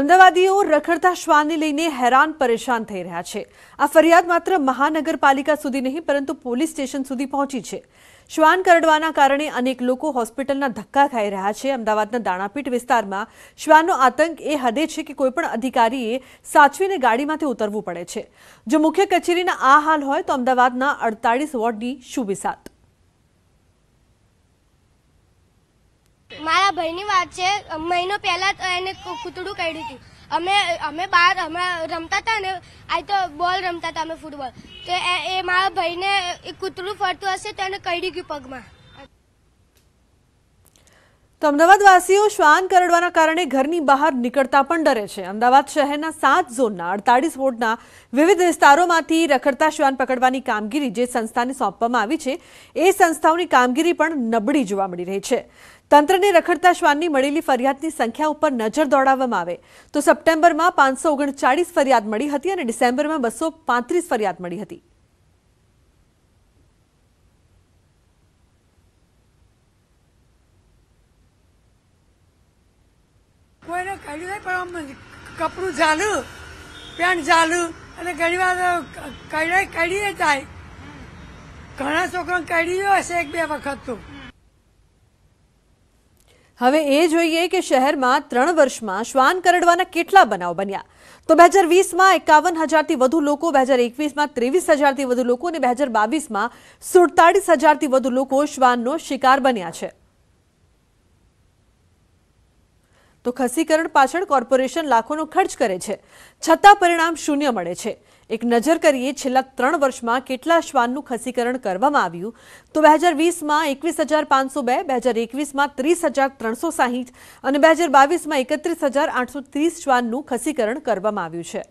અમદાવાદીઓ રખડતા શ્વાનને લઈને હેરાન પરેશાન થઈ રહ્યા છે આ ફરિયાદ માત્ર મહાનગરપાલિકા સુધી નહીં પરંતુ પોલીસ સ્ટેશન સુધી પહોંચી છે શ્વાન કરડવાના કારણે અનેક લોકો હોસ્પિટલના ધક્કા ખાઈ રહ્યા છે અમદાવાદના દાણાપીઠ વિસ્તારમાં શ્વાનનો આતંક એ હદે છે કે કોઈપણ અધિકારીએ સાચવીને ગાડીમાંથી ઉતરવું પડે છે જો મુખ્ય કચેરીના આ હાલ હોય તો અમદાવાદના અડતાળીસ વોર્ડની શું વિસાત મારા ભાઈની વાત છે મહિનો પહેલા એને કૂતડું કાઢ્યું હતું અમે અમે બહાર અમે રમતા હતા ને આ તો બોલ રમતા હતા અમે ફૂટબોલ તો એ મારા ભાઈને એ કૂતરું ફરતું હશે તો એને કઢી ગયું પગમાં તો અમદાવાદવાસીઓ શ્વાન કરડવાના કારણે ઘરની બહાર નીકળતા પણ ડરે છે અમદાવાદ શહેરના સાત ઝોનના અડતાળીસ વોર્ડના વિવિધ વિસ્તારોમાંથી રખડતા શ્વાન પકડવાની કામગીરી જે સંસ્થાને સોંપવામાં આવી છે એ સંસ્થાઓની કામગીરી પણ નબળી જોવા મળી રહી છે તંત્રને રખડતા શ્વાનની મળેલી ફરિયાદની સંખ્યા ઉપર નજર દોડાવવામાં આવે તો સપ્ટેમ્બરમાં પાંચસો ઓગણચાળીસ ફરિયાદ મળી હતી અને ડિસેમ્બરમાં બસો પાંત્રીસ ફરિયાદ મળી હતી એને કાઢ્યું હોય પણ આમ કપડું ઝાલું પેન્ટ ઝાલું અને ઘણી વાર કઢાઈ કાઢી જાય ઘણા છોકરાને કાઢી હશે એક બે વખત તો હવે એ જોઈએ કે શહેરમાં ત્રણ વર્ષમાં શ્વાન કરડવાના કેટલા બનાવ બન્યા તો બે હજાર વીસમાં એકાવન હજારથી વધુ લોકો બે હજાર એકવીસમાં ત્રેવીસ હજારથી વધુ લોકો અને બે હજાર બાવીસમાં સુડતાળીસ હજારથી વધુ લોકો શ્વાનનો શિકાર બન્યા છે તો ખસીકરણ પાછળ કોર્પોરેશન લાખોનો ખર્ચ કરે છે છતાં પરિણામ શૂન્ય મળે છે એક નજર કરીએ છેલ્લા ત્રણ વર્ષમાં કેટલા શ્વાનનું ખસીકરણ કરવામાં આવ્યું તો બે હજાર વીસમાં એકવીસ હજાર પાંચસો બે બે હજાર એકવીસમાં ત્રીસ હજાર ત્રણસો સાહીઠ અને બે હજાર બાવીસમાં એકત્રીસ હજાર આઠસો ત્રીસ શ્વાનનું ખસીકરણ કરવામાં આવ્યું છે